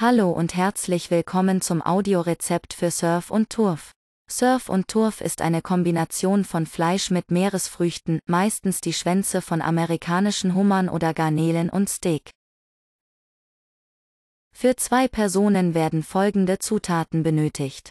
Hallo und herzlich willkommen zum Audiorezept für Surf und Turf. Surf und Turf ist eine Kombination von Fleisch mit Meeresfrüchten, meistens die Schwänze von amerikanischen Hummern oder Garnelen und Steak. Für zwei Personen werden folgende Zutaten benötigt.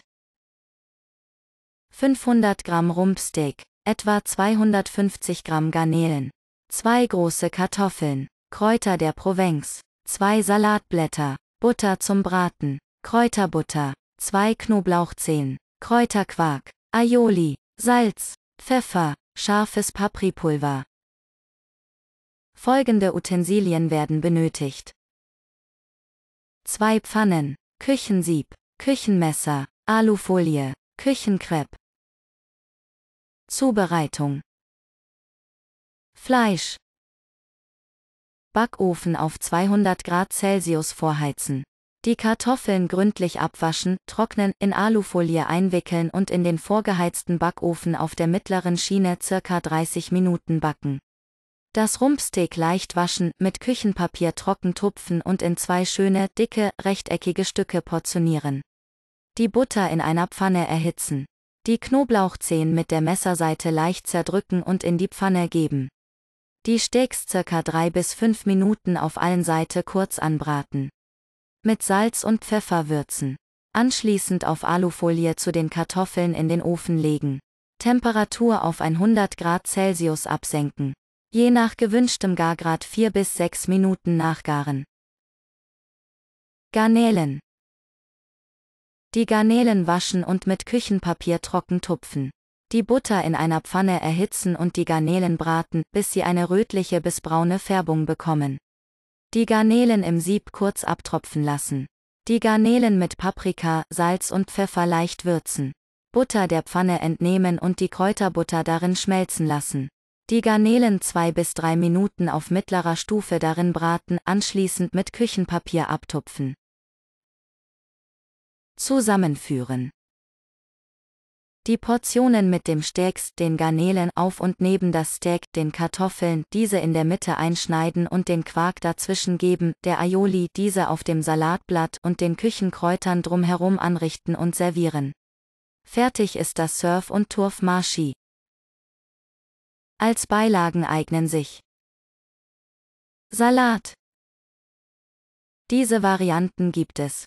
500 Gramm Rumpsteak, etwa 250 Gramm Garnelen, zwei große Kartoffeln, Kräuter der Provence, zwei Salatblätter, Butter zum Braten, Kräuterbutter, 2 Knoblauchzehen, Kräuterquark, Aioli, Salz, Pfeffer, scharfes Papripulver. Folgende Utensilien werden benötigt. 2 Pfannen, Küchensieb, Küchenmesser, Alufolie, Küchenkrepp. Zubereitung Fleisch, Backofen auf 200 Grad Celsius vorheizen. Die Kartoffeln gründlich abwaschen, trocknen, in Alufolie einwickeln und in den vorgeheizten Backofen auf der mittleren Schiene circa 30 Minuten backen. Das Rumpsteak leicht waschen, mit Küchenpapier trocken tupfen und in zwei schöne, dicke, rechteckige Stücke portionieren. Die Butter in einer Pfanne erhitzen. Die Knoblauchzehen mit der Messerseite leicht zerdrücken und in die Pfanne geben. Die Steaks circa 3 bis 5 Minuten auf allen Seiten kurz anbraten. Mit Salz und Pfeffer würzen. Anschließend auf Alufolie zu den Kartoffeln in den Ofen legen. Temperatur auf 100 Grad Celsius absenken. Je nach gewünschtem Gargrad 4 bis 6 Minuten nachgaren. Garnelen. Die Garnelen waschen und mit Küchenpapier trocken tupfen. Die Butter in einer Pfanne erhitzen und die Garnelen braten, bis sie eine rötliche bis braune Färbung bekommen. Die Garnelen im Sieb kurz abtropfen lassen. Die Garnelen mit Paprika, Salz und Pfeffer leicht würzen. Butter der Pfanne entnehmen und die Kräuterbutter darin schmelzen lassen. Die Garnelen zwei bis drei Minuten auf mittlerer Stufe darin braten, anschließend mit Küchenpapier abtupfen. Zusammenführen. Die Portionen mit dem Steaks, den Garnelen auf und neben das Steak, den Kartoffeln, diese in der Mitte einschneiden und den Quark dazwischen geben, der Aioli, diese auf dem Salatblatt und den Küchenkräutern drumherum anrichten und servieren. Fertig ist das Surf- und Turfmarschi. Als Beilagen eignen sich Salat. Diese Varianten gibt es.